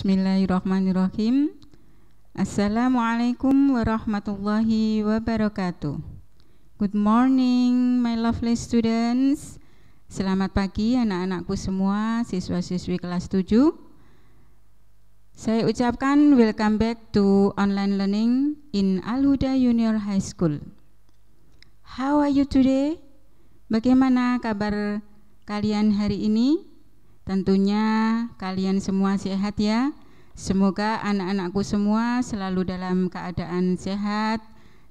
Bismillahirrahmanirrahim. Assalamualaikum warahmatullahi wabarakatuh. Good morning, my lovely students. Selamat pagi anak-anakku semua, siswa-siswi kelas 7. Saya ucapkan welcome back to online learning in Alhuda Junior High School. How are you today? Bagaimana kabar kalian hari ini? Tentunya kalian semua sehat ya. Semoga anak-anakku semua selalu dalam keadaan sehat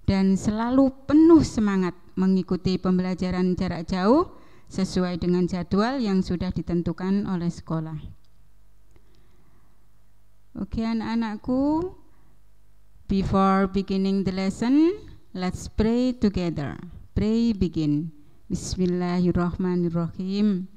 dan selalu penuh semangat mengikuti pembelajaran jarak jauh sesuai dengan jadwal yang sudah ditentukan oleh sekolah. Oke anak-anakku, before beginning the lesson, let's pray together. Pray begin. Bismillahirrahmanirrahim.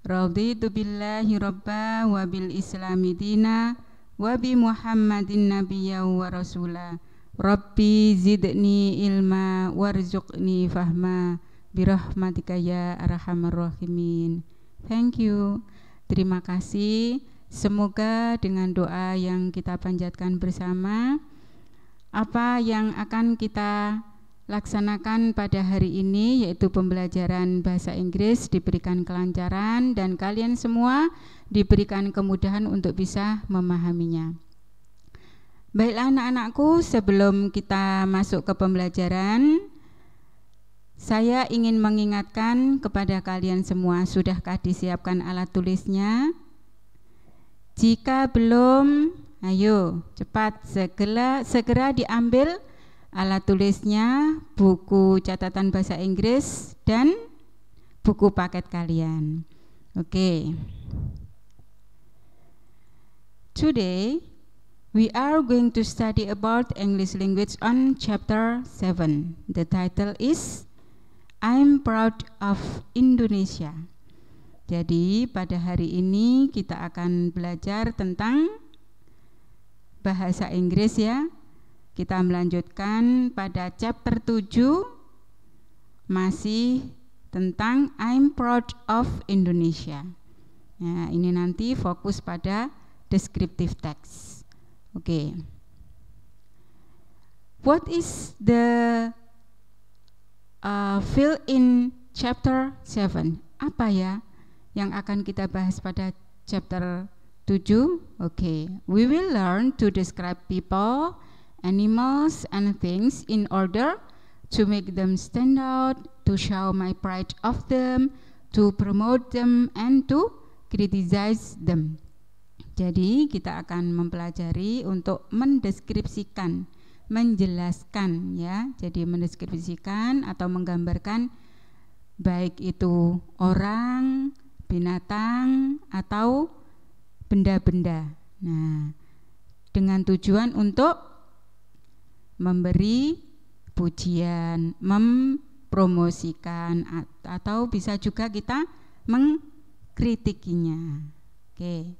Raditu billahi rabba wa bil islami dina wa bi muhammadin nabiyya wa rasula Rabbi zidni ilma warzuqni fahma birahmatika ya arhamar rahimin Thank you Terima kasih Semoga dengan doa yang kita panjatkan bersama apa yang akan kita laksanakan pada hari ini yaitu pembelajaran bahasa Inggris diberikan kelancaran dan kalian semua diberikan kemudahan untuk bisa memahaminya. Baiklah anak-anakku, sebelum kita masuk ke pembelajaran, saya ingin mengingatkan kepada kalian semua, sudahkah disiapkan alat tulisnya? Jika belum, ayo cepat segera segera diambil alat tulisnya, buku catatan bahasa Inggris, dan buku paket kalian. Oke. Okay. Today we are going to study about English language on chapter 7. The title is I'm proud of Indonesia. Jadi pada hari ini kita akan belajar tentang bahasa Inggris ya, kita melanjutkan pada chapter 7 masih tentang I'm proud of Indonesia. ya, ini nanti fokus pada descriptive text. Oke. Okay. What is the uh, fill in chapter 7? Apa ya yang akan kita bahas pada chapter 7? Oke, okay. we will learn to describe people animals and things in order to make them stand out, to show my pride of them, to promote them, and to criticize them. Jadi kita akan mempelajari untuk mendeskripsikan, menjelaskan ya. Jadi mendeskripsikan atau menggambarkan baik itu orang, binatang atau benda-benda. Nah, dengan tujuan untuk memberi pujian, mempromosikan atau bisa juga kita mengkritikinya. Oke.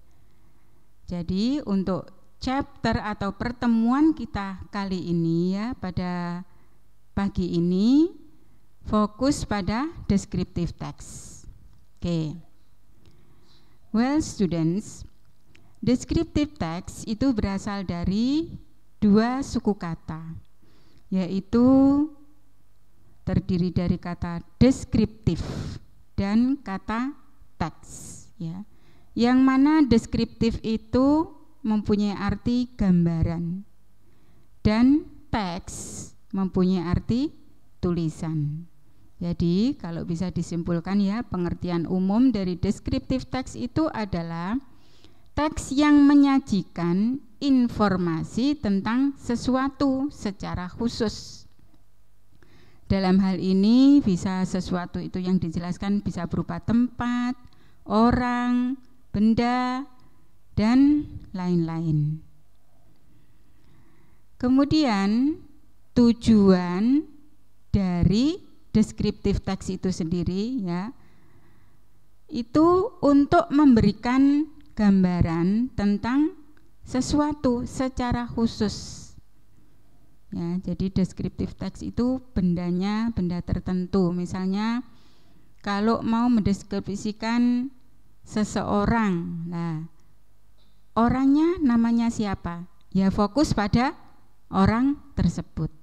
Jadi untuk chapter atau pertemuan kita kali ini ya pada pagi ini fokus pada descriptive text. Oke. Well students, descriptive text itu berasal dari dua suku kata, yaitu terdiri dari kata deskriptif dan kata teks ya. Yang mana deskriptif itu mempunyai arti gambaran dan teks mempunyai arti tulisan. Jadi, kalau bisa disimpulkan ya, pengertian umum dari deskriptif teks itu adalah teks yang menyajikan informasi tentang sesuatu secara khusus. Dalam hal ini bisa sesuatu itu yang dijelaskan bisa berupa tempat, orang, benda, dan lain-lain. Kemudian tujuan dari deskriptif teks itu sendiri ya itu untuk memberikan gambaran tentang sesuatu secara khusus. Ya, jadi deskriptif teks itu bendanya benda tertentu. Misalnya kalau mau mendeskripsikan seseorang, nah orangnya namanya siapa? Ya fokus pada orang tersebut.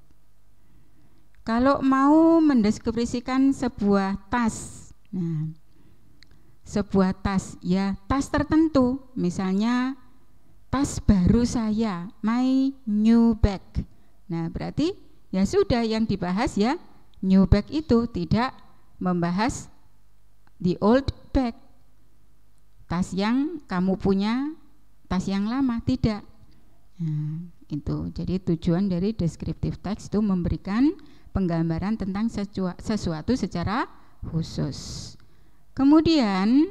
Kalau mau mendeskripsikan sebuah tas, nah sebuah tas ya tas tertentu, misalnya tas baru saya, my new bag. Nah, berarti ya sudah yang dibahas ya new bag itu tidak membahas the old bag. Tas yang kamu punya, tas yang lama tidak. Nah, itu. Jadi tujuan dari descriptive text itu memberikan penggambaran tentang sesuatu secara khusus. Kemudian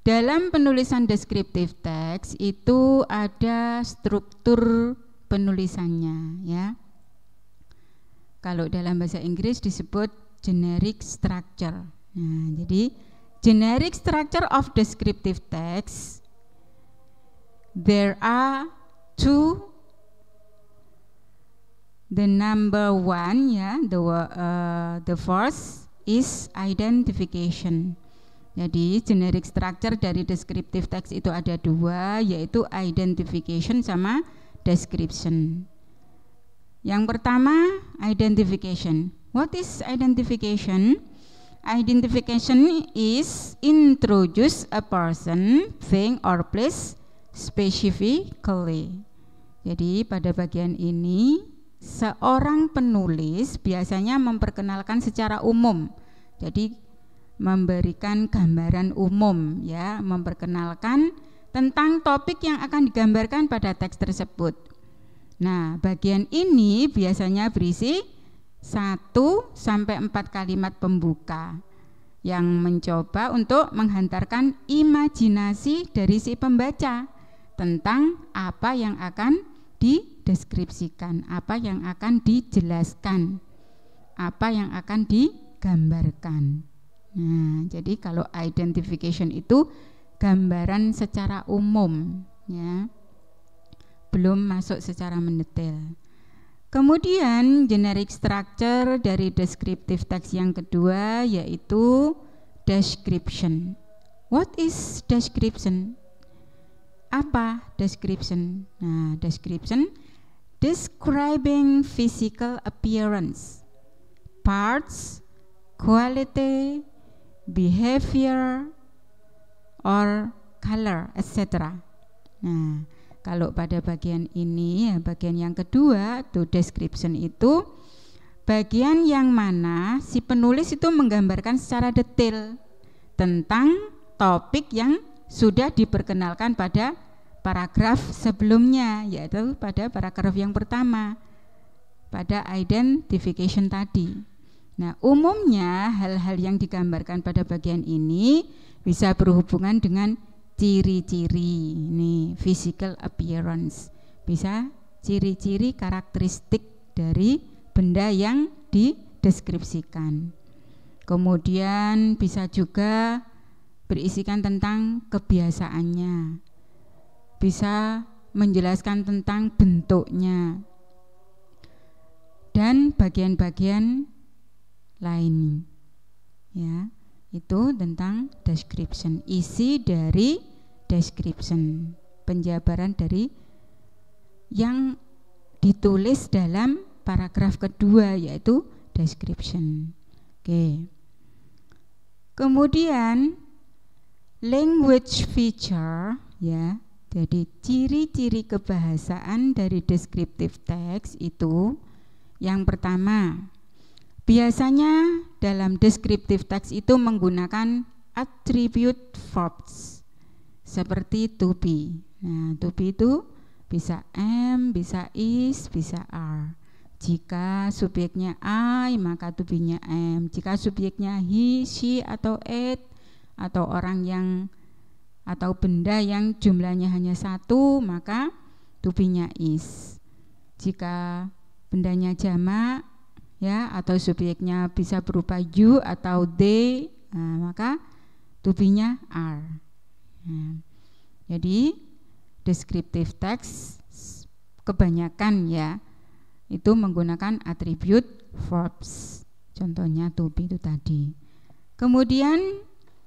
dalam penulisan deskriptif teks itu ada struktur penulisannya ya. Kalau dalam bahasa Inggris disebut generic structure. Nah, jadi generic structure of descriptive text there are two the number one ya yeah, the uh, the first is identification jadi generic structure dari descriptive text itu ada dua yaitu identification sama description. Yang pertama identification. What is identification? Identification is introduce a person, thing or place specifically. Jadi pada bagian ini seorang penulis biasanya memperkenalkan secara umum. Jadi memberikan gambaran umum ya, memperkenalkan tentang topik yang akan digambarkan pada teks tersebut. Nah, bagian ini biasanya berisi 1 sampai 4 kalimat pembuka yang mencoba untuk menghantarkan imajinasi dari si pembaca tentang apa yang akan dideskripsikan, apa yang akan dijelaskan, apa yang akan digambarkan. Nah, jadi kalau identification itu gambaran secara umum ya. Belum masuk secara mendetail. Kemudian generic structure dari descriptive text yang kedua yaitu description. What is description? Apa description? Nah, description describing physical appearance, parts, quality, behavior or color etc. Nah, kalau pada bagian ini ya bagian yang kedua to description itu bagian yang mana si penulis itu menggambarkan secara detail tentang topik yang sudah diperkenalkan pada paragraf sebelumnya yaitu pada paragraf yang pertama pada identification tadi. Nah, umumnya hal-hal yang digambarkan pada bagian ini bisa berhubungan dengan ciri-ciri, ini physical appearance. Bisa ciri-ciri karakteristik dari benda yang dideskripsikan. Kemudian bisa juga berisikan tentang kebiasaannya. Bisa menjelaskan tentang bentuknya. Dan bagian-bagian lainnya ya itu tentang description isi dari description penjabaran dari yang ditulis dalam paragraf kedua yaitu description oke kemudian language feature ya jadi ciri-ciri kebahasaan dari descriptive text itu yang pertama Biasanya dalam deskriptif teks itu menggunakan attribute verbs seperti to be. Nah, to be itu bisa am, bisa is, bisa are. Jika subjeknya I, maka to be-nya am. Jika subjeknya he, she atau it atau orang yang atau benda yang jumlahnya hanya satu, maka to be-nya is. Jika bendanya jamak, ya atau subjeknya bisa berupa you atau they nah, maka to be-nya are nah, jadi descriptive text kebanyakan ya itu menggunakan atribut verbs contohnya to be itu tadi kemudian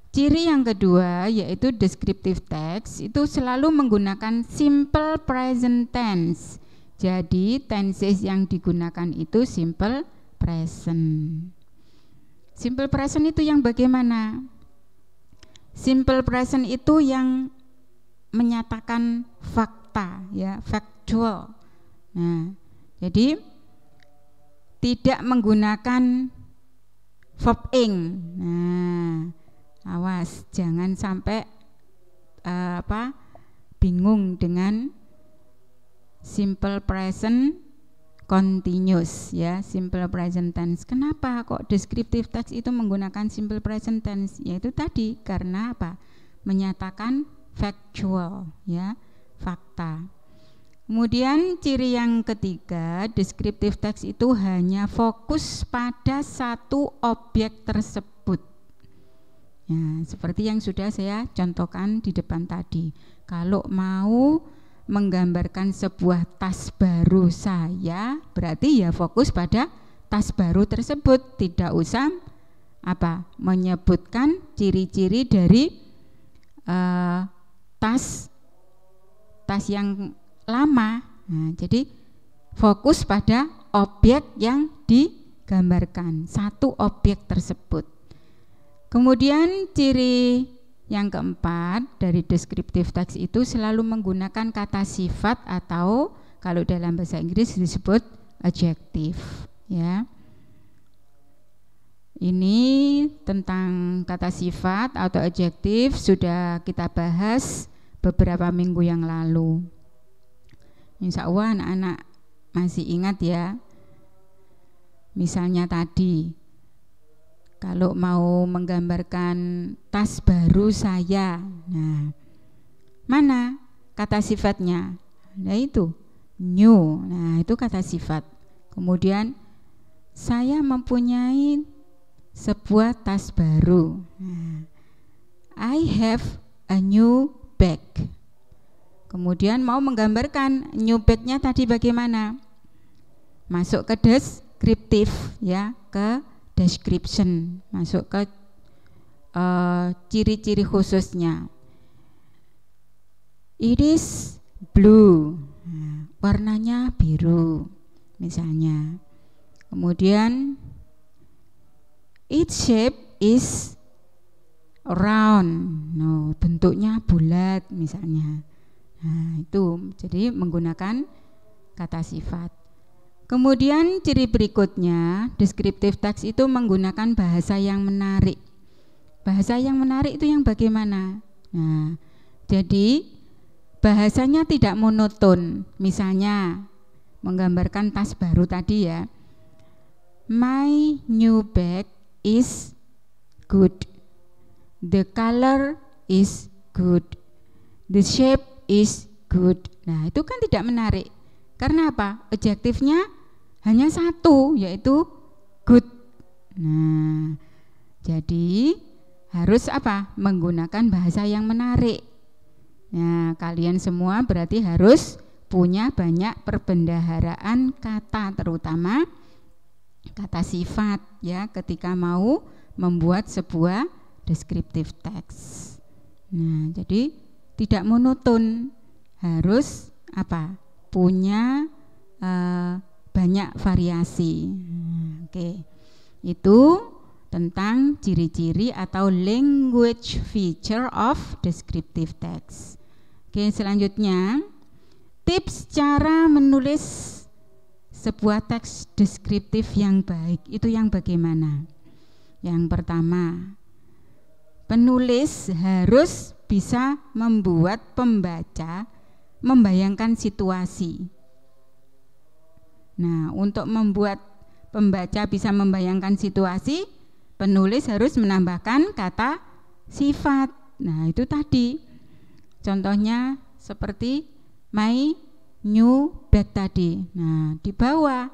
ciri yang kedua yaitu descriptive text itu selalu menggunakan simple present tense jadi tenses yang digunakan itu simple present. Simple present itu yang bagaimana? Simple present itu yang menyatakan fakta, ya, factual. Nah, jadi tidak menggunakan verb ing. Nah, awas jangan sampai uh, apa bingung dengan simple present continuous ya simple present tense. Kenapa kok descriptive text itu menggunakan simple present tense? Yaitu tadi karena apa? Menyatakan factual ya, fakta. Kemudian ciri yang ketiga, descriptive text itu hanya fokus pada satu objek tersebut. Ya, seperti yang sudah saya contohkan di depan tadi. Kalau mau menggambarkan sebuah tas baru saya, berarti ya fokus pada tas baru tersebut, tidak usah apa menyebutkan ciri-ciri dari uh, tas tas yang lama. Nah, jadi fokus pada objek yang digambarkan, satu objek tersebut. Kemudian ciri yang keempat, dari deskriptif teks itu selalu menggunakan kata sifat atau kalau dalam bahasa Inggris disebut adjective, ya. Ini tentang kata sifat atau adjektif sudah kita bahas beberapa minggu yang lalu. Insya Allah anak-anak masih ingat ya. Misalnya tadi kalau mau menggambarkan tas baru saya nah mana kata sifatnya nah itu new nah itu kata sifat kemudian saya mempunyai sebuah tas baru nah, I have a new bag kemudian mau menggambarkan new bagnya tadi bagaimana masuk ke deskriptif ya ke description masuk ke eh, ciri-ciri uh, khususnya is blue nah, warnanya biru misalnya kemudian its shape is round no bentuknya bulat misalnya nah itu jadi menggunakan kata sifat Kemudian ciri berikutnya, deskriptif text itu menggunakan bahasa yang menarik. Bahasa yang menarik itu yang bagaimana? Nah, jadi bahasanya tidak monoton. Misalnya menggambarkan tas baru tadi ya. My new bag is good. The color is good. The shape is good. Nah, itu kan tidak menarik. Karena apa? Objektifnya hanya satu yaitu good. Nah, jadi harus apa? Menggunakan bahasa yang menarik. Nah, kalian semua berarti harus punya banyak perbendaharaan kata terutama kata sifat ya ketika mau membuat sebuah deskriptif teks Nah, jadi tidak monoton harus apa? punya uh, banyak variasi. Oke. Itu tentang ciri-ciri atau language feature of descriptive text. Oke, selanjutnya tips cara menulis sebuah teks deskriptif yang baik itu yang bagaimana? Yang pertama, penulis harus bisa membuat pembaca membayangkan situasi Nah, untuk membuat pembaca bisa membayangkan situasi, penulis harus menambahkan kata sifat. Nah, itu tadi. Contohnya seperti my new bed tadi. Nah, di bawah.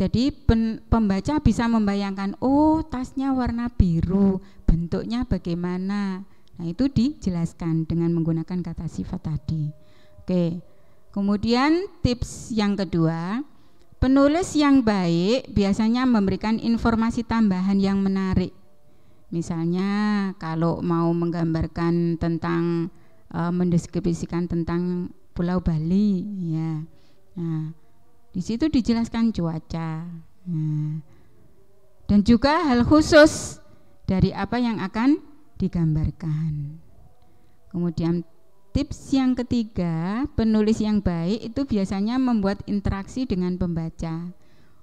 Jadi pen, pembaca bisa membayangkan, oh tasnya warna biru, bentuknya bagaimana. Nah, itu dijelaskan dengan menggunakan kata sifat tadi. Oke. Kemudian tips yang kedua, Penulis yang baik biasanya memberikan informasi tambahan yang menarik. Misalnya kalau mau menggambarkan tentang e, mendeskripsikan tentang Pulau Bali, ya. Nah, di situ dijelaskan cuaca. Nah, dan juga hal khusus dari apa yang akan digambarkan. Kemudian Tips yang ketiga, penulis yang baik itu biasanya membuat interaksi dengan pembaca.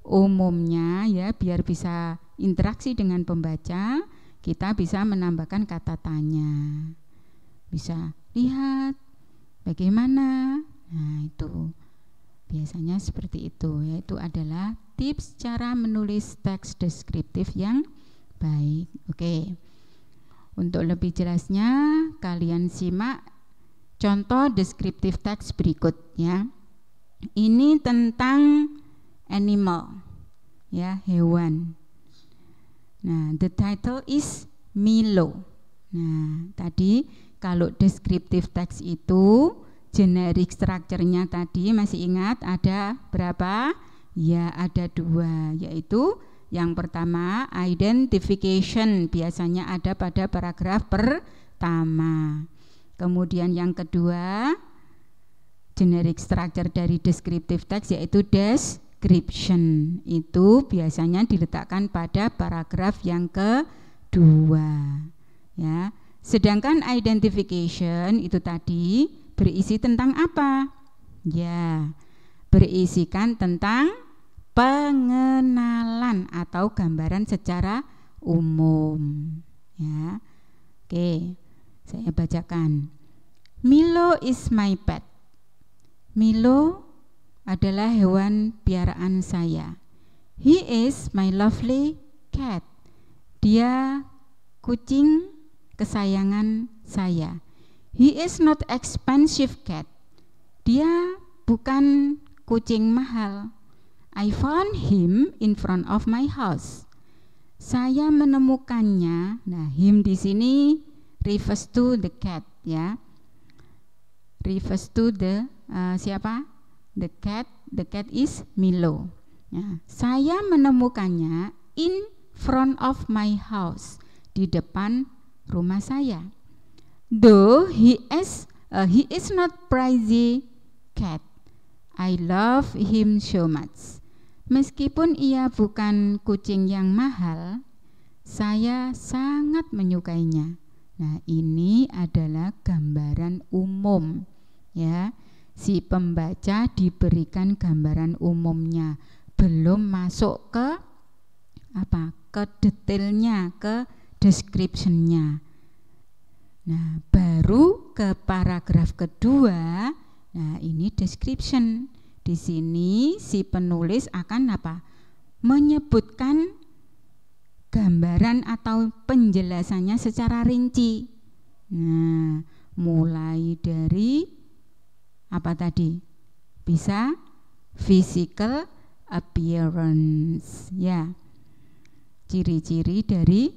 Umumnya ya biar bisa interaksi dengan pembaca, kita bisa menambahkan kata tanya. Bisa lihat bagaimana. Nah, itu biasanya seperti itu yaitu adalah tips cara menulis teks deskriptif yang baik. Oke. Untuk lebih jelasnya, kalian simak Contoh deskriptif teks berikutnya. Ini tentang animal, ya hewan. Nah, the title is Milo. Nah, tadi kalau deskriptif teks itu generic structure-nya tadi masih ingat ada berapa? Ya, ada dua, yaitu yang pertama identification biasanya ada pada paragraf pertama. Kemudian yang kedua, generic structure dari descriptive text yaitu description. Itu biasanya diletakkan pada paragraf yang kedua. Ya. Sedangkan identification itu tadi berisi tentang apa? Ya, berisikan tentang pengenalan atau gambaran secara umum. Ya. Oke. Okay. Saya bacakan. Milo is my pet. Milo adalah hewan piaraan saya. He is my lovely cat. Dia kucing kesayangan saya. He is not expensive cat. Dia bukan kucing mahal. I found him in front of my house. Saya menemukannya. Nah, him di sini refers to the cat ya refers to the uh, siapa the cat the cat is Milo ya. saya menemukannya in front of my house di depan rumah saya though he is uh, he is not pricey cat I love him so much meskipun ia bukan kucing yang mahal saya sangat menyukainya Nah, ini adalah gambaran umum ya. Si pembaca diberikan gambaran umumnya, belum masuk ke apa? ke detailnya, ke descriptionnya. Nah, baru ke paragraf kedua. Nah, ini description. Di sini si penulis akan apa? menyebutkan gambaran atau penjelasannya secara rinci. Nah, mulai dari apa tadi? Bisa physical appearance ya. Ciri-ciri dari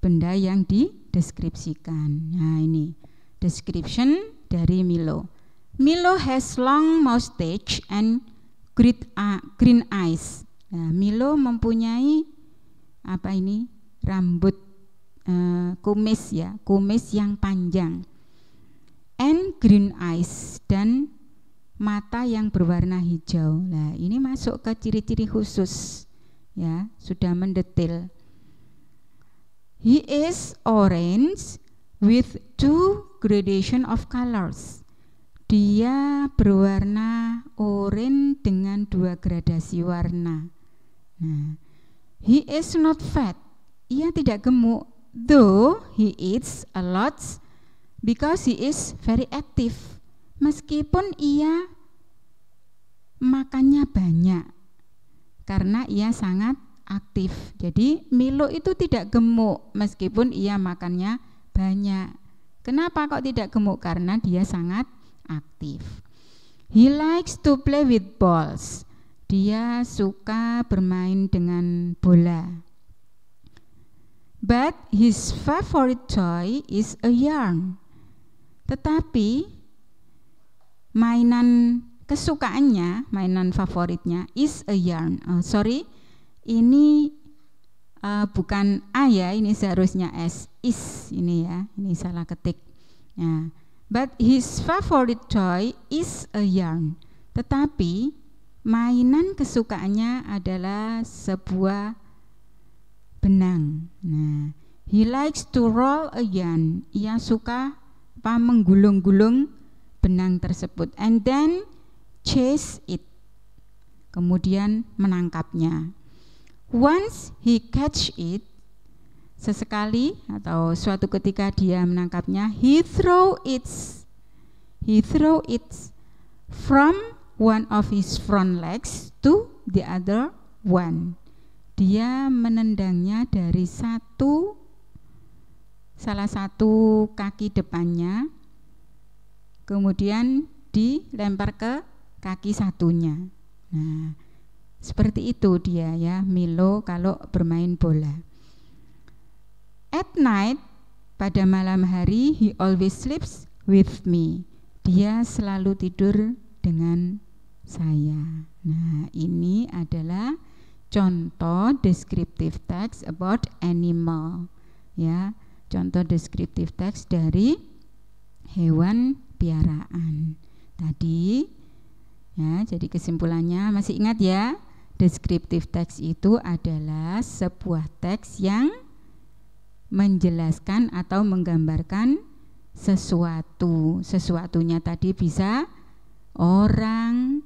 benda yang dideskripsikan. Nah, ini description dari Milo. Milo has long mustache and uh, green eyes. Nah, Milo mempunyai apa ini rambut e, kumis ya kumis yang panjang and green eyes dan mata yang berwarna hijau nah ini masuk ke ciri-ciri khusus ya sudah mendetil he is orange with two gradation of colors dia berwarna orange dengan dua gradasi warna. Nah, He is not fat. Ia tidak gemuk, though he eats a lot because he is very active. Meskipun ia makannya banyak karena ia sangat aktif. Jadi Milo itu tidak gemuk meskipun ia makannya banyak. Kenapa kok tidak gemuk? Karena dia sangat aktif. He likes to play with balls. Dia suka bermain dengan bola. But his favorite toy is a yarn. Tetapi mainan kesukaannya, mainan favoritnya is a yarn. Oh, sorry, ini uh, bukan a ya, ini seharusnya s is ini ya, ini salah ketik. Yeah. But his favorite toy is a yarn. Tetapi mainan kesukaannya adalah sebuah benang. Nah, he likes to roll a yarn. Ia suka apa menggulung-gulung benang tersebut and then chase it. Kemudian menangkapnya. Once he catch it, sesekali atau suatu ketika dia menangkapnya, he throw it he throw it from one of his front legs to the other one. Dia menendangnya dari satu salah satu kaki depannya kemudian dilempar ke kaki satunya. Nah, seperti itu dia ya Milo kalau bermain bola. At night pada malam hari he always sleeps with me. Dia selalu tidur dengan saya. Nah, ini adalah contoh descriptive text about animal. Ya, contoh descriptive text dari hewan piaraan tadi. Ya, jadi kesimpulannya masih ingat ya, descriptive text itu adalah sebuah teks yang menjelaskan atau menggambarkan sesuatu. Sesuatunya tadi bisa orang,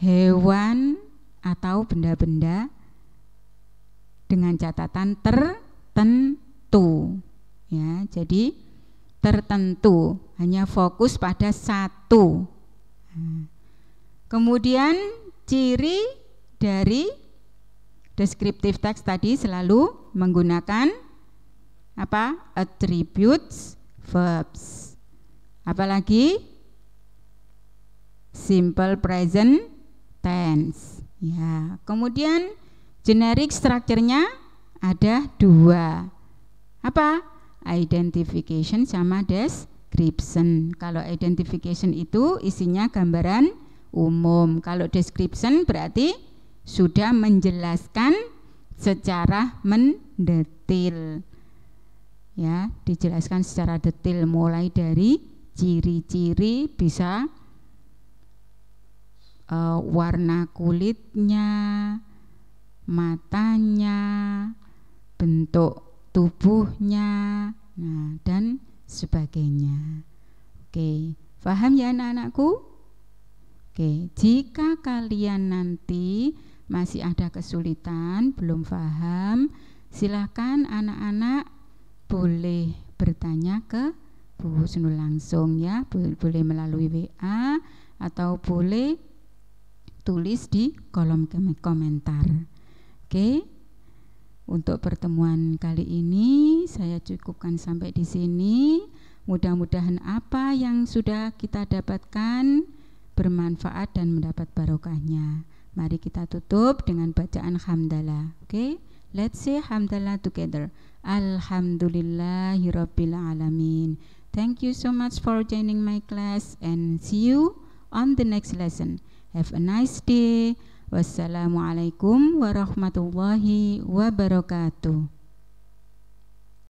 hewan atau benda-benda dengan catatan tertentu ya jadi tertentu hanya fokus pada satu nah, kemudian ciri dari deskriptif teks tadi selalu menggunakan apa attributes verbs apalagi simple present tense. Ya, kemudian structure strukturnya ada dua. Apa? Identification sama description. Kalau identification itu isinya gambaran umum. Kalau description berarti sudah menjelaskan secara mendetil. Ya, dijelaskan secara detail mulai dari ciri-ciri bisa uh, warna kulitnya, matanya, bentuk tubuhnya, nah dan sebagainya. Oke, paham ya anak-anakku? Oke, jika kalian nanti masih ada kesulitan, belum paham, silahkan anak-anak boleh bertanya ke Bu Husnul langsung ya, boleh melalui WA atau boleh tulis di kolom komentar. Oke. Okay. Untuk pertemuan kali ini saya cukupkan sampai di sini. Mudah-mudahan apa yang sudah kita dapatkan bermanfaat dan mendapat barokahnya. Mari kita tutup dengan bacaan hamdalah. Oke. Okay? Let's say hamdalah together. Alhamdulillahirobbilalamin. Thank you so much for joining my class and see you on the next lesson. Have a nice day. Wassalamualaikum warahmatullahi wabarakatuh.